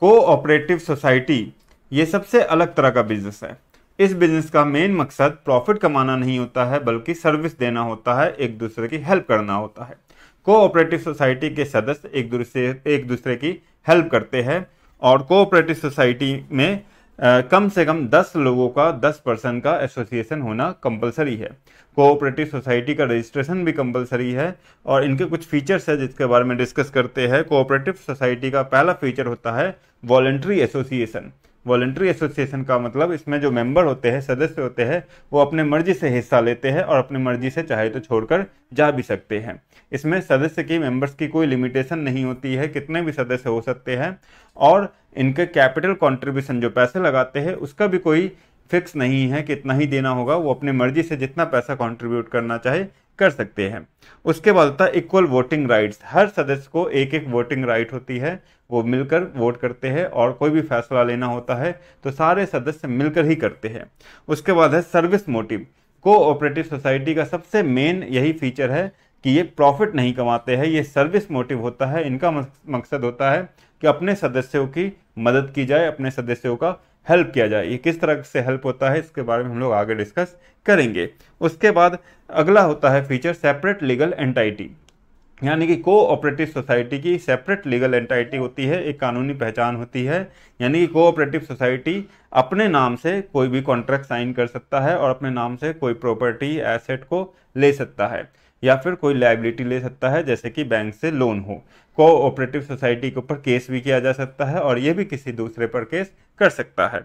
cooperative society ये सबसे अलग तरह का बिजनेस है इस बिजनेस का मेन मकसद प्रॉफिट कमाना नहीं होता है बल्कि सर्विस देना होता है एक दूसरे की हेल्प करना होता है कोऑपरेटिव सोसाइटी के सदस्य एक दूसरे एक दूसरे की हेल्प करते हैं और कोऑपरेटिव सोसाइटी में कम से कम 10 लोगों का 10 पर्सन का एसोसिएशन होना कंपलसरी है कोऑपरेटिव सोसाइटी का रजिस्ट्रेशन भी कंपलसरी है और इनके कुछ फीचर्स है जिसके बारे में डिस्कस करते हैं कोऑपरेटिव सोसाइटी का पहला फीचर होता है वॉलेंट्री एसोसिएशन वॉलेंट्री एसोसिएशन का मतलब इसमें जो मेंबर होते हैं सदस्य होते हैं वो अपने मर्जी से हिस्सा लेते हैं और अपने मर्जी से चाहे तो छोड़कर जा भी सकते हैं इसमें सदस्य की मेंबर्स की कोई लिमिटेशन नहीं होती है कितने भी सदस्य हो सकते हैं और इनके कैपिटल कॉन्ट्रीब्यूशन जो पैसे लगाते हैं उसका भी कोई फिक्स नहीं है कि इतना ही देना होगा वो अपने मर्जी से जितना पैसा कॉन्ट्रीब्यूट करना चाहे कर सकते हैं उसके बाद होता है इक्वल वोटिंग राइट्स हर सदस्य को एक एक वोटिंग राइट होती है वो मिलकर वोट करते हैं और कोई भी फैसला लेना होता है तो सारे सदस्य मिलकर ही करते हैं उसके बाद है सर्विस मोटिव कोऑपरेटिव सोसाइटी का सबसे मेन यही फीचर है कि ये प्रॉफिट नहीं कमाते हैं ये सर्विस मोटिव होता है इनका मकसद होता है कि अपने सदस्यों की मदद की जाए अपने सदस्यों का हेल्प किया जाए ये किस तरह से हेल्प होता है इसके बारे में हम लोग आगे डिस्कस करेंगे उसके बाद अगला होता है फीचर सेपरेट लीगल एंटाइटी यानी कि कोऑपरेटिव सोसाइटी की सेपरेट लीगल एंटाइटी होती है एक कानूनी पहचान होती है यानी कि कोऑपरेटिव सोसाइटी अपने नाम से कोई भी कॉन्ट्रैक्ट साइन कर सकता है और अपने नाम से कोई प्रॉपर्टी एसेट को ले सकता है या फिर कोई लाइबिलिटी ले सकता है जैसे कि बैंक से लोन हो कोऑपरेटिव सोसाइटी के ऊपर केस भी किया जा सकता है और ये भी किसी दूसरे पर केस कर सकता है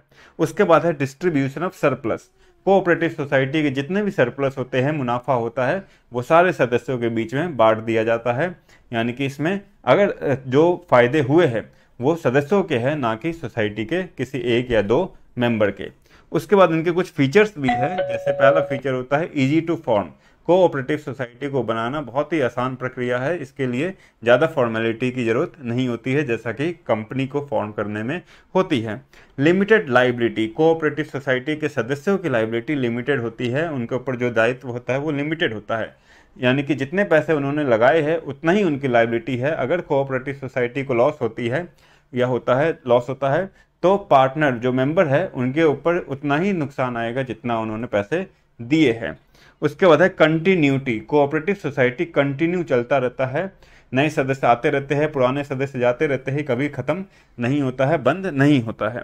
उसके बाद है distribution of surplus cooperative society के जितने भी सरप्लस होते हैं मुनाफा होता है वो सारे सदस्यों के बीच में बांट दिया जाता है यानी कि इसमें अगर जो फायदे हुए हैं वो सदस्यों के हैं ना कि सोसाइटी के किसी एक या दो मेंबर के उसके बाद इनके कुछ फीचर्स भी है जैसे पहला फीचर होता है easy to form cooperative society को बनाना बहुत ही आसान प्रक्रिया है इसके लिए ज़्यादा फॉर्मेलिटी की ज़रूरत नहीं होती है जैसा कि कंपनी को फॉर्म करने में होती है लिमिटेड लाइबिलिटी कोऑपरेटिव सोसाइटी के सदस्यों की लाइबिलिटी लिमिटेड होती है उनके ऊपर जो दायित्व होता है वो लिमिटेड होता है यानी कि जितने पैसे उन्होंने लगाए हैं उतना ही उनकी लाइबिलिटी है अगर कोऑपरेटिव सोसाइटी को लॉस होती है या होता है लॉस होता है तो पार्टनर जो मेंबर है उनके ऊपर उतना ही नुकसान आएगा जितना उन्होंने पैसे दिए हैं उसके बाद है कंटिन्यूटी कोऑपरेटिव सोसाइटी कंटिन्यू चलता रहता है नए सदस्य आते रहते हैं पुराने सदस्य जाते रहते हैं कभी ख़त्म नहीं होता है बंद नहीं होता है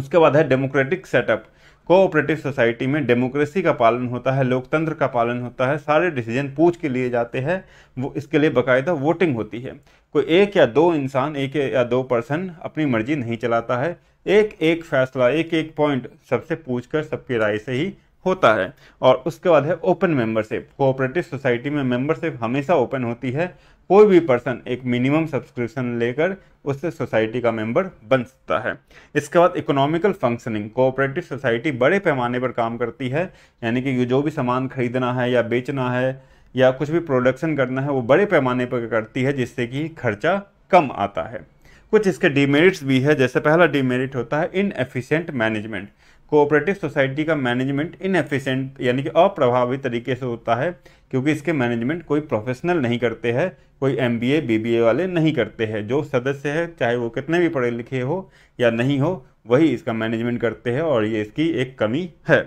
उसके बाद है डेमोक्रेटिक सेटअप कोऑपरेटिव सोसाइटी में डेमोक्रेसी का पालन होता है लोकतंत्र का पालन होता है सारे डिसीजन पूछ के लिए जाते हैं वो इसके लिए बकायदा वोटिंग होती है कोई एक या दो इंसान एक या दो पर्सन अपनी मर्जी नहीं चलाता है एक एक फैसला एक एक पॉइंट सबसे पूछकर सबकी राय से ही होता है और उसके बाद है ओपन मेंबरशिप कोऑपरेटिव सोसाइटी में मेंबरशिप हमेशा ओपन होती है कोई भी पर्सन एक मिनिमम सब्सक्रिप्शन लेकर उससे सोसाइटी का मेंबर बन सकता है इसके बाद इकोनॉमिकल फंक्शनिंग कोऑपरेटिव सोसाइटी बड़े पैमाने पर काम करती है यानी कि जो भी सामान खरीदना है या बेचना है या कुछ भी प्रोडक्शन करना है वो बड़े पैमाने पर करती है जिससे कि खर्चा कम आता है कुछ इसके डीमेरिट्स भी है जैसे पहला डीमेरिट होता है इनएफिशिएंट मैनेजमेंट कोऑपरेटिव सोसाइटी का मैनेजमेंट इनएफिशेंट यानी कि अप्रभावी तरीके से होता है क्योंकि इसके मैनेजमेंट कोई प्रोफेशनल नहीं करते हैं कोई एम बी बीबीए वाले नहीं करते हैं जो सदस्य है चाहे वो कितने भी पढ़े लिखे हो या नहीं हो वही इसका मैनेजमेंट करते हैं और ये इसकी एक कमी है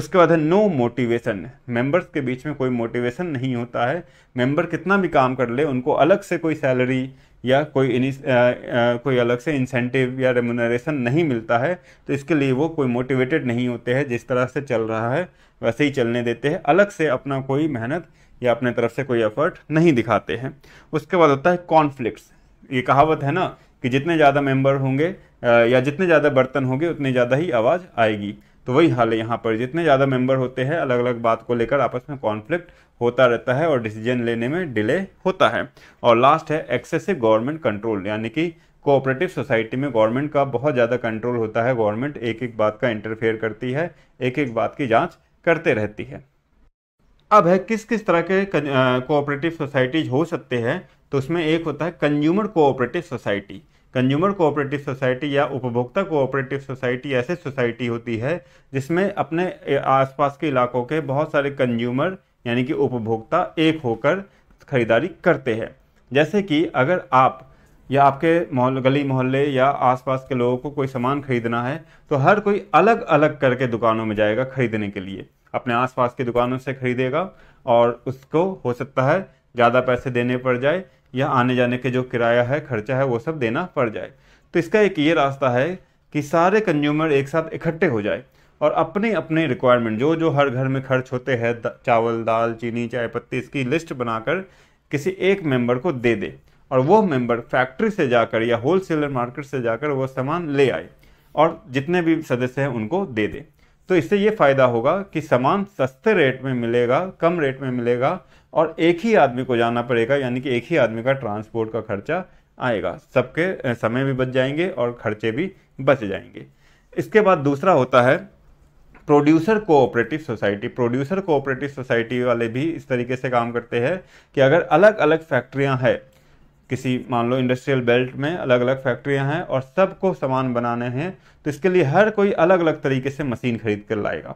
उसके बाद है नो मोटिवेशन मेंबर्स के बीच में कोई मोटिवेशन नहीं होता है मेंबर कितना भी काम कर ले उनको अलग से कोई सैलरी या कोई आ, आ, कोई अलग से इंसेंटिव या रेमुनरेशन नहीं मिलता है तो इसके लिए वो कोई मोटिवेटेड नहीं होते हैं जिस तरह से चल रहा है वैसे ही चलने देते हैं अलग से अपना कोई मेहनत या अपने तरफ से कोई एफर्ट नहीं दिखाते हैं उसके बाद होता है कॉन्फ्लिक्ट ये कहावत है ना कि जितने ज़्यादा मेंबर होंगे या जितने ज़्यादा बर्तन होंगे उतनी ज़्यादा ही आवाज़ आएगी तो वही हाल है यहाँ पर जितने ज़्यादा मेंबर होते हैं अलग अलग बात को लेकर आपस में कॉन्फ्लिक्ट होता रहता है और डिसीजन लेने में डिले होता है और लास्ट है एक्सेसिव गवर्नमेंट कंट्रोल यानी कि कोऑपरेटिव सोसाइटी में गवर्नमेंट का बहुत ज़्यादा कंट्रोल होता है गवर्नमेंट एक एक बात का इंटरफेयर करती है एक एक बात की जाँच करते रहती है अब है किस किस तरह के कोऑपरेटिव सोसाइटीज हो सकते हैं तो उसमें एक होता है consumer cooperative society consumer cooperative society या उपभोक्ता कोऑपरेटिव सोसाइटी ऐसे सोसाइटी होती है जिसमें अपने आसपास के इलाकों के बहुत सारे कंज्यूमर यानी कि उपभोक्ता एक होकर खरीदारी करते हैं जैसे कि अगर आप या आपके मोहल गली मोहल्ले या आसपास के लोगों को कोई सामान खरीदना है तो हर कोई अलग अलग करके दुकानों में जाएगा खरीदने के लिए अपने आसपास की दुकानों से खरीदेगा और उसको हो सकता है ज़्यादा पैसे देने पड़ जाए या आने जाने के जो किराया है खर्चा है वो सब देना पड़ जाए तो इसका एक ये रास्ता है कि सारे कंज्यूमर एक साथ इकट्ठे हो जाए और अपने अपने रिक्वायरमेंट जो जो हर घर में खर्च होते हैं चावल दाल चीनी चाय पत्ती इसकी लिस्ट बनाकर किसी एक मेंबर को दे दे और वो मेंबर फैक्ट्री से जाकर या होलसेलर मार्केट से जाकर वो सामान ले आए और जितने भी सदस्य हैं उनको दे दे तो इससे ये फ़ायदा होगा कि सामान सस्ते रेट में मिलेगा कम रेट में मिलेगा और एक ही आदमी को जाना पड़ेगा यानी कि एक ही आदमी का ट्रांसपोर्ट का खर्चा आएगा सबके समय भी बच जाएंगे और खर्चे भी बच जाएंगे इसके बाद दूसरा होता है producer cooperative society producer cooperative society वाले भी इस तरीके से काम करते हैं कि अगर अलग अलग फैक्ट्रियां हैं किसी मान लो इंडस्ट्रियल बेल्ट में अलग अलग फैक्ट्रियां हैं और सबको सामान बनाने हैं तो इसके लिए हर कोई अलग अलग तरीके से मशीन खरीद कर लाएगा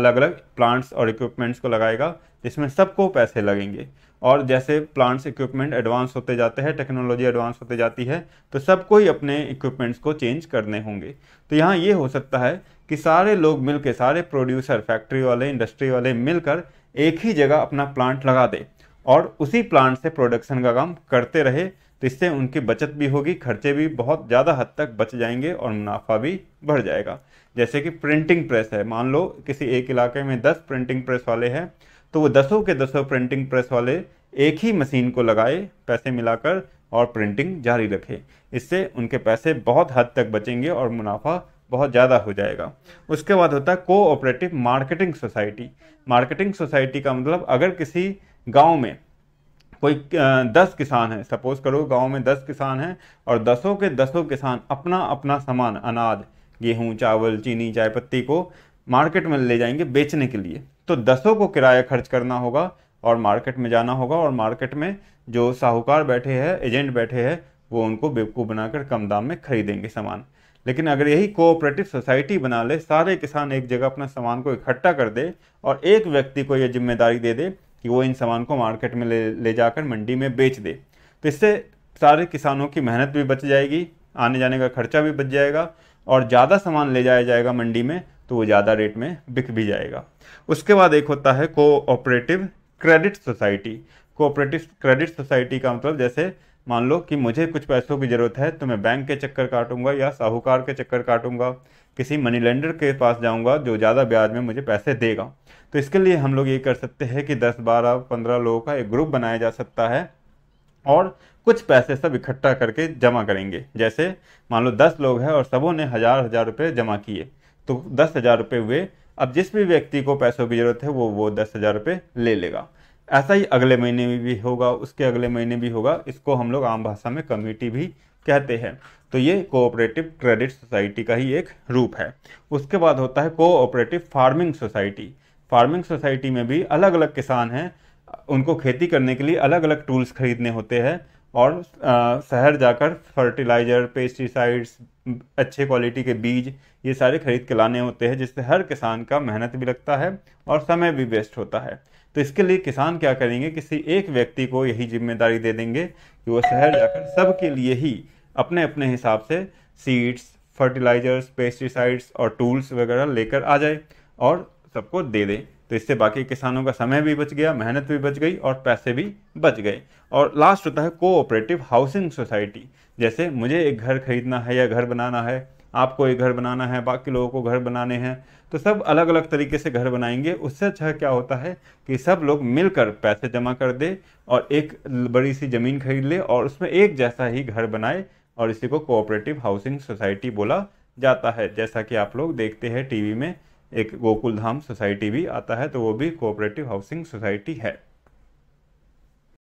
अलग अलग प्लांट्स और इक्विपमेंट्स को लगाएगा जिसमें सबको पैसे लगेंगे और जैसे प्लांट्स इक्विपमेंट एडवांस होते जाते हैं टेक्नोलॉजी एडवांस होते जाती है तो सबको ही अपने इक्विपमेंट्स को चेंज करने होंगे तो यहाँ ये हो सकता है कि सारे लोग मिलकर सारे प्रोड्यूसर फैक्ट्री वाले इंडस्ट्री वाले मिलकर एक ही जगह अपना प्लांट लगा दें और उसी प्लांट से प्रोडक्शन का काम करते रहे तो इससे उनकी बचत भी होगी खर्चे भी बहुत ज़्यादा हद तक बच जाएंगे और मुनाफा भी बढ़ जाएगा जैसे कि प्रिंटिंग प्रेस है मान लो किसी एक इलाके में दस प्रिंटिंग प्रेस वाले हैं तो वो दसों के दसों प्रिंटिंग प्रेस वाले एक ही मशीन को लगाए पैसे मिलाकर और प्रिंटिंग जारी रखे इससे उनके पैसे बहुत हद तक बचेंगे और मुनाफा बहुत ज़्यादा हो जाएगा उसके बाद होता है cooperative marketing society marketing society का मतलब अगर किसी गांव में कोई दस किसान है सपोज करो गांव में दस किसान हैं और दसों के दसों किसान अपना अपना सामान अनाज गेहूं चावल चीनी चाय पत्ती को मार्केट में ले जाएंगे बेचने के लिए तो दसों को किराया खर्च करना होगा और मार्केट में जाना होगा और मार्केट में जो साहूकार बैठे हैं एजेंट बैठे हैं वो उनको बेवकूफ़ बनाकर कम दाम में खरीदेंगे सामान लेकिन अगर यही कोऑपरेटिव सोसाइटी बना ले सारे किसान एक जगह अपना सामान को इकट्ठा कर दे और एक व्यक्ति को यह जिम्मेदारी दे दे कि वो इन सामान को मार्केट में ले ले जाकर मंडी में बेच दे तो इससे सारे किसानों की मेहनत भी बच जाएगी आने जाने का खर्चा भी बच जाएगा और ज़्यादा सामान ले जाया जाएगा मंडी में तो वो ज़्यादा रेट में बिक भी जाएगा उसके बाद एक होता है cooperative credit society cooperative credit society का मतलब जैसे मान लो कि मुझे कुछ पैसों की ज़रूरत है तो मैं बैंक के चक्कर काटूंगा या साहूकार के चक्कर काटूंगा किसी मनी लेंडर के पास जाऊंगा जो ज़्यादा ब्याज में मुझे पैसे देगा तो इसके लिए हम लोग ये कर सकते हैं कि 10, 12, 15 लोगों का एक ग्रुप बनाया जा सकता है और कुछ पैसे सब इकट्ठा करके जमा करेंगे जैसे मान लो दस लोग हैं और सबों ने हज़ार हज़ार रुपये जमा किए तो दस हज़ार रुपये हुए अब जिस भी व्यक्ति को पैसों की ज़रूरत है वो वो दस हज़ार रुपये ले लेगा ऐसा ही अगले महीने में भी होगा उसके अगले महीने भी होगा इसको हम लोग आम भाषा में कमेटी भी कहते हैं तो ये कोऑपरेटिव क्रेडिट सोसाइटी का ही एक रूप है उसके बाद होता है cooperative farming society farming society में भी अलग अलग किसान हैं उनको खेती करने के लिए अलग अलग टूल्स खरीदने होते हैं और शहर जाकर फर्टिलाइज़र पेस्टिसाइड्स अच्छे क्वालिटी के बीज ये सारे खरीद के लाने होते हैं जिससे हर किसान का मेहनत भी लगता है और समय भी वेस्ट होता है तो इसके लिए किसान क्या करेंगे किसी एक व्यक्ति को यही जिम्मेदारी दे देंगे कि वो शहर जाकर सबके लिए ही अपने अपने हिसाब से सीड्स फर्टिलाइजर्स पेस्टिसाइड्स और टूल्स वगैरह लेकर आ जाए और सबको दे दे तो इससे बाकी किसानों का समय भी बच गया मेहनत भी बच गई और पैसे भी बच गए और लास्ट होता है कोऑपरेटिव हाउसिंग सोसाइटी जैसे मुझे एक घर खरीदना है या घर बनाना है आपको एक घर बनाना है बाकी लोगों को घर बनाने हैं तो सब अलग अलग तरीके से घर बनाएंगे उससे अच्छा क्या होता है कि सब लोग मिलकर पैसे जमा कर दे और एक बड़ी सी ज़मीन खरीद ले और उसमें एक जैसा ही घर बनाए और इसी को कोऑपरेटिव हाउसिंग सोसाइटी बोला जाता है जैसा कि आप लोग देखते हैं टीवी में एक गोकुल धाम सोसाइटी भी आता है तो वो भी कोऑपरेटिव हाउसिंग सोसाइटी है